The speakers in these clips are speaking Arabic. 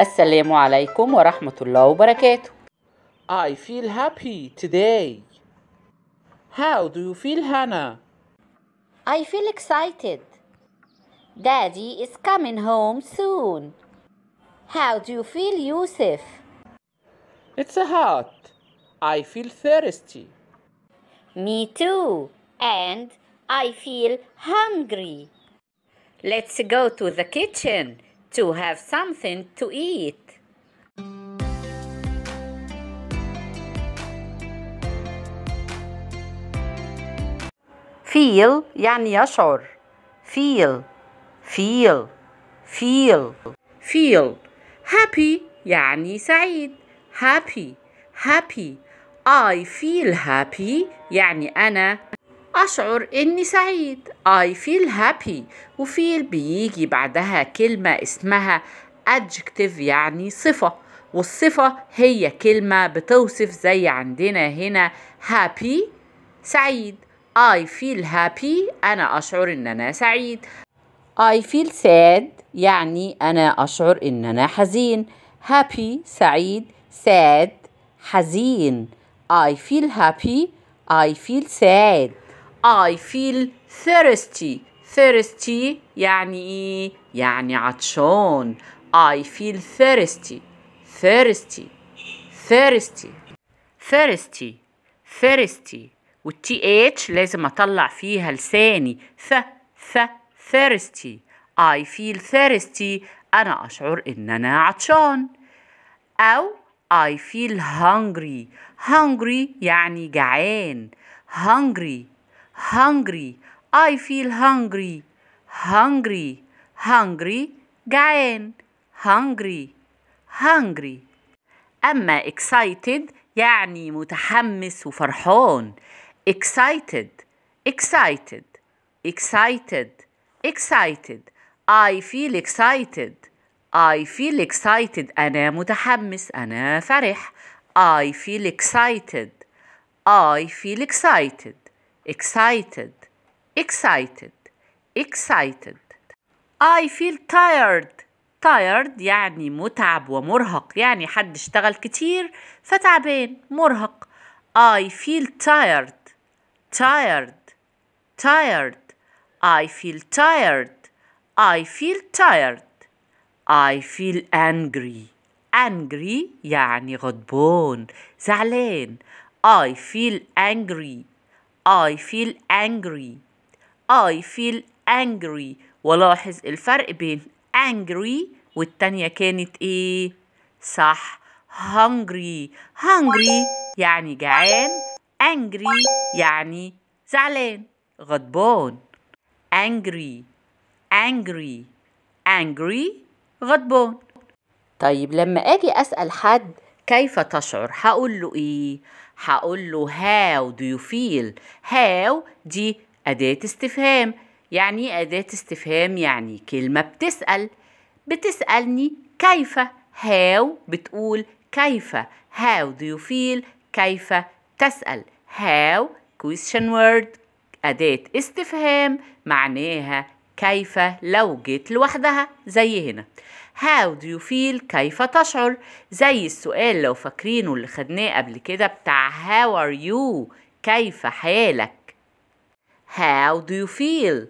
السلام عليكم ورحمة الله وبركاته I feel happy today How do you feel Hannah? I feel excited Daddy is coming home soon How do you feel Yusuf? It's hot I feel thirsty Me too and I feel hungry Let's go to the kitchen to have something to eat. feel يعني يشعر feel feel feel feel happy يعني سعيد happy happy I feel happy يعني أنا أشعر إني سعيد I feel happy وفيل بيجي بعدها كلمة اسمها adjective يعني صفة والصفة هي كلمة بتوصف زي عندنا هنا happy سعيد I feel happy أنا أشعر إن أنا سعيد I feel sad يعني أنا أشعر إن أنا حزين happy سعيد sad حزين I feel happy I feel sad I feel thirsty thirsty يعني إيه؟ يعني عطشان I feel thirsty thirsty thirsty thirsty thirsty والتي اتش لازم اطلع فيها لساني ث ث thirsty I feel thirsty أنا أشعر إن أنا عطشان أو I feel hungry hungry يعني جعان hungry hungry I feel hungry hungry hungry جعان hungry hungry أما excited يعني متحمس وفرحان excited excited excited excited I feel excited I feel excited أنا متحمس أنا فرح I feel excited I feel excited excited excited excited I feel tired tired يعني متعب ومرهق يعني حد اشتغل كتير فتعبان مرهق I feel tired tired tired I feel tired I feel tired I feel angry angry يعني غضبان زعلان I feel angry I feel angry I feel angry ولاحظ الفرق بين angry والتانية كانت ايه صح hungry hungry يعني جعان angry يعني زعلان غضبان angry angry angry غضبان طيب لما اجي اسال حد كيف تشعر هقول له ايه هقول له how do you feel هاو دي أداة استفهام يعني إيه أداة استفهام يعني كلمة بتسأل بتسألني كيف هاو بتقول كيف how do you feel كيف تسأل هاو question word أداة استفهام معناها كيف لو جيت لوحدها زي هنا How do you feel كيف تشعر زي السؤال لو فاكرينه اللي خدناه قبل كده بتاع How are you كيف حالك How do you feel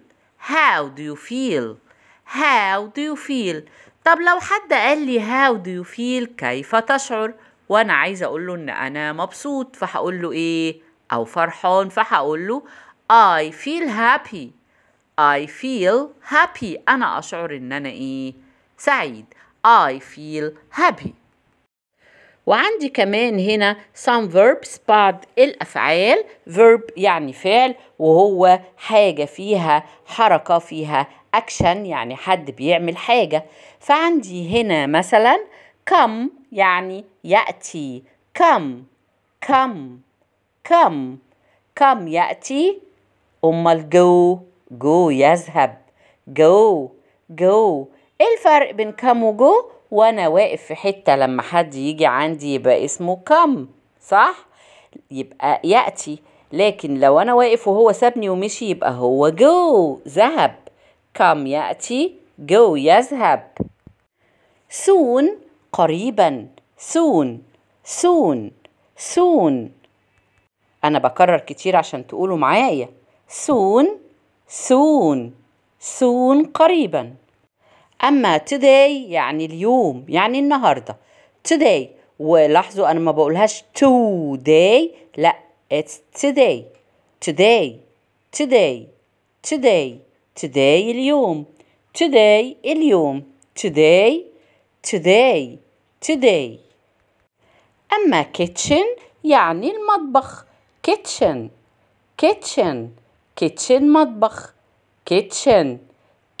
How do you feel How do you feel طب لو حد قال لي How do you feel كيف تشعر وانا عايزه اقول له ان انا مبسوط فهقول له ايه او فرحان فهقول له I feel happy I feel happy أنا أشعر إن أنا إيه سعيد I feel happy وعندي كمان هنا some verbs بعض الأفعال verb يعني فعل وهو حاجة فيها حركة فيها action يعني حد بيعمل حاجة فعندي هنا مثلا come يعني يأتي come come come come يأتي أمال go go يذهب go go ايه الفرق بين كام وجو وانا واقف في حتة لما حد يجي عندي يبقى اسمه كم صح يبقى يأتي لكن لو انا واقف وهو سابني ومشي يبقى هو جو ذهب كم يأتي جو يذهب سون قريبا سون سون سون انا بكرر كتير عشان تقولوا معايا سون سون سون قريبا أما today يعني اليوم يعني النهاردة today ولاحظوا أنا ما بقولهاش today لا it's today today today today today اليوم today اليوم today today today أما kitchen يعني المطبخ kitchen kitchen kitchen مطبخ kitchen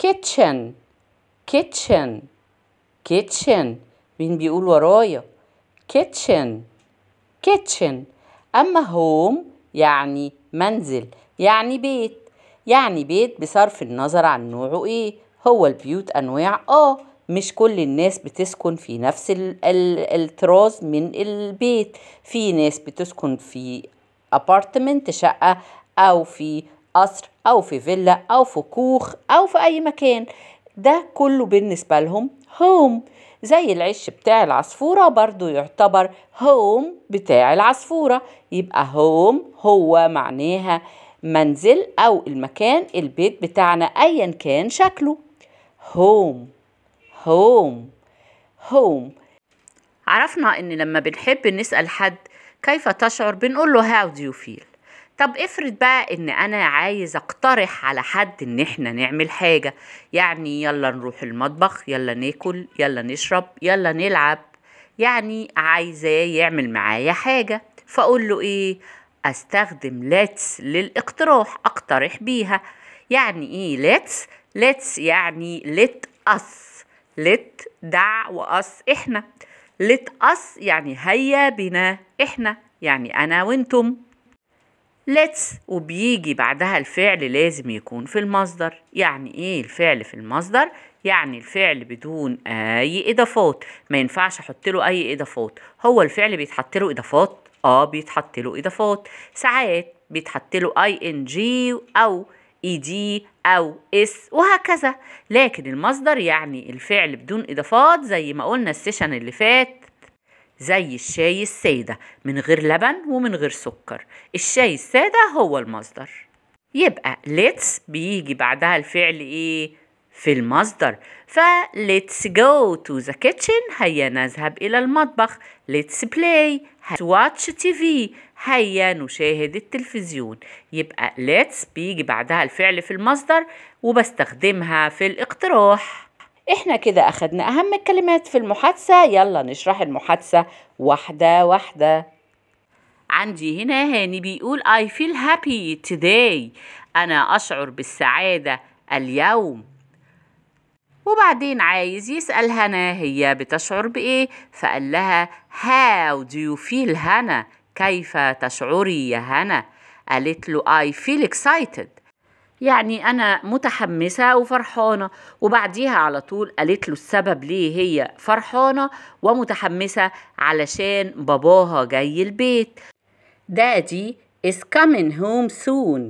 kitchen كيتشن كيتشن مين بيقول ورايا كيتشن كيتشن أما هوم يعني منزل يعني بيت يعني بيت بصرف النظر عن نوعه ايه هو البيوت أنواع اه مش كل الناس بتسكن في نفس ال الطراز من البيت في ناس بتسكن في ابارتمنت شقة أو في قصر أو في فيلا أو في كوخ أو في أي مكان ده كله بالنسبة لهم هوم زي العش بتاع العصفورة برضو يعتبر هوم بتاع العصفورة يبقى هوم هو معناها منزل أو المكان البيت بتاعنا أيا كان شكله هوم هوم هوم عرفنا إن لما بنحب نسأل حد كيف تشعر بنقول له how do you feel طب افرض بقى ان انا عايز اقترح على حد ان احنا نعمل حاجه يعني يلا نروح المطبخ يلا ناكل يلا نشرب يلا نلعب يعني عايزاه يعمل معايا حاجه فاقول له ايه استخدم لاتس للاقتراح اقترح بيها يعني ايه لاتس لاتس يعني لت اس لت دع واس احنا لت اس يعني هيا بنا احنا يعني انا وانتم let's وبيجي بعدها الفعل لازم يكون في المصدر يعني ايه الفعل في المصدر يعني الفعل بدون اي اضافات ما ينفعش احط له اي اضافات هو الفعل بيتحط له اضافات اه بيتحط له اضافات ساعات بيتحط له اي ان جي او اي دي او اس وهكذا لكن المصدر يعني الفعل بدون اضافات زي ما قلنا السيشن اللي فات زي الشاي السادة من غير لبن ومن غير سكر الشاي السادة هو المصدر يبقى let's بيجي بعدها الفعل ايه في المصدر ف let's go to the kitchen هيا نذهب إلى المطبخ let's play let's watch TV هيا نشاهد التلفزيون يبقى let's بيجي بعدها الفعل في المصدر وبستخدمها في الاقتراح احنا كده اخدنا اهم الكلمات في المحادثة يلا نشرح المحادثة واحدة واحدة عندي هنا هاني بيقول I feel happy today أنا أشعر بالسعادة اليوم وبعدين عايز يسأل هنا هي بتشعر بإيه فقال لها How do you feel هنا كيف تشعري يا هنا قالت له I feel excited يعني أنا متحمسة وفرحانة وبعديها على طول قالت له السبب ليه هي فرحانة ومتحمسة علشان باباها جاي البيت دادي is coming home soon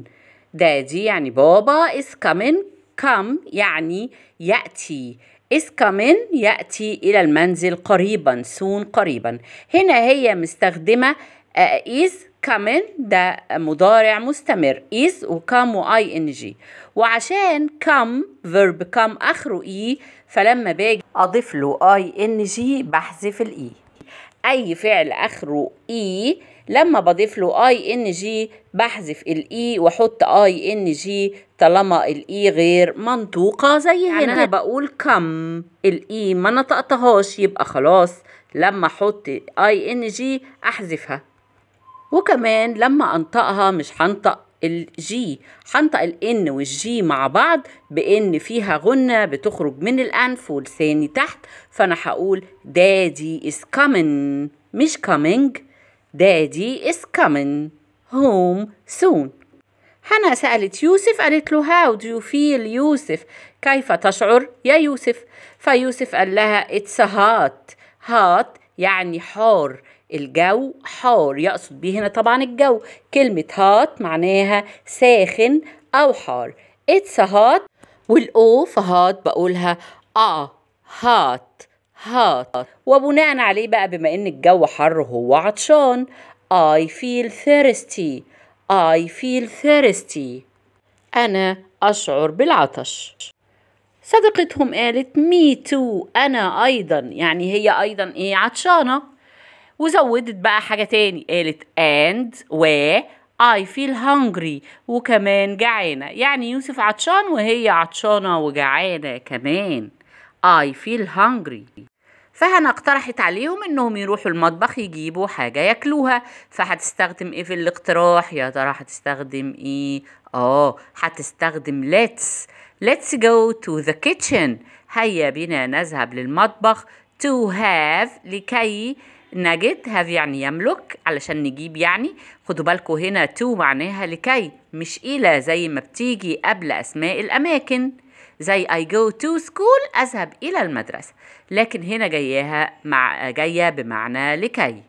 دادي يعني بابا is coming come يعني يأتي is coming يأتي إلى المنزل قريبا soon قريبا هنا هي مستخدمة uh, is كامن ده مضارع مستمر is وكام واي ان جي وعشان كام فيرب كام اخره اي فلما باجي اضيف له اي ان جي بحذف الاي اي فعل اخره اي لما بضيف له اي ان جي بحذف الاي واحط اي ان جي طالما الاي غير منطوقه زي هنا يعني انا بقول كم الاي ما نطقتهاش يبقى خلاص لما احط اي ان جي احذفها وكمان لما انطقها مش هنطق الجي هنطق الان والجي مع بعض بان فيها غنة بتخرج من الانف والثاني تحت فانا هقول دادي از coming مش كامينج دادي از coming هوم سون هنا سألت يوسف قالت له هاو دو يو فيل يوسف كيف تشعر يا يوسف فيوسف قال لها اتس هات هات يعني حار الجو حار يقصد بيه هنا طبعا الجو كلمة هات معناها ساخن أو حار اتس هات والأو في هات بقولها آه هات هات وبناء عليه بقى بما إن الجو حر هو عطشان I feel thirsty I feel thirsty أنا أشعر بالعطش صديقتهم قالت مي تو أنا أيضا يعني هي أيضا إيه عطشانة وزودت بقى حاجة تاني قالت and و I feel hungry وكمان جعانة يعني يوسف عطشان وهي عطشانة وجعانة كمان I feel hungry فهنا اقترحت عليهم انهم يروحوا المطبخ يجيبوا حاجه ياكلوها فهتستخدم ايه في الاقتراح يا ترى هتستخدم ايه اه هتستخدم let's let's go to the kitchen هيا بنا نذهب للمطبخ to have لكي نجد هاف يعني يملك علشان نجيب يعني خدوا بالكم هنا تو معناها لكي مش إلى زي ما بتيجي قبل أسماء الأماكن زي I go to school أذهب إلى المدرسة لكن هنا جاياها مع جاية بمعنى لكي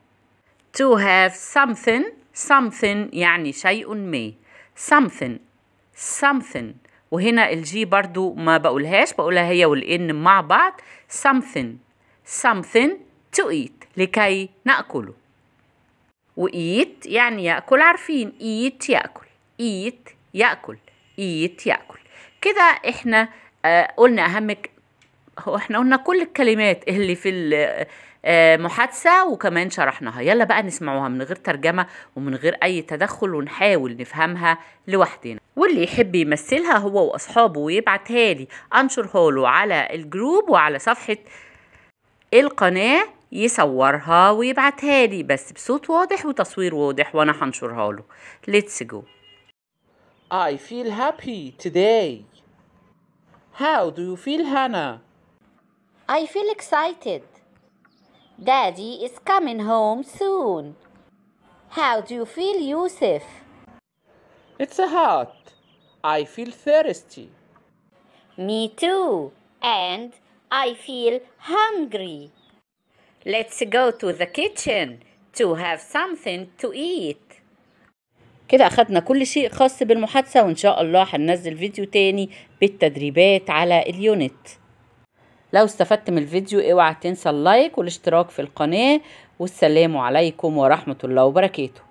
to have something something يعني شيء ما something something وهنا الجي برضو ما بقولهاش بقولها هي والإن مع بعض something something to eat لكي نأكله وإيت يعني يأكل عارفين إيت يأكل إيت يأكل إيت يأكل كده إحنا آه، قلنا أهم هو إحنا قلنا كل الكلمات اللي في آه، محادثة وكمان شرحناها يلا بقى نسمعوها من غير ترجمة ومن غير أي تدخل ونحاول نفهمها لوحدنا واللي يحب يمثلها هو وأصحابه ويبعتها لي أنشر هولو على الجروب وعلى صفحة القناة يصورها ويبعتها لي بس بصوت واضح وتصوير واضح وانا هنشرها له let's go I feel happy today How do you feel Hannah? I feel excited Daddy is coming home soon How do you feel Yusuf? It's hot I feel thirsty Me too and I feel hungry Let's go to the kitchen to have something to eat كده أخدنا كل شيء خاص بالمحادثة وإن شاء الله هننزل فيديو تاني بالتدريبات على اليونت لو استفدت من الفيديو اوعى تنسى اللايك والاشتراك في القناة والسلام عليكم ورحمة الله وبركاته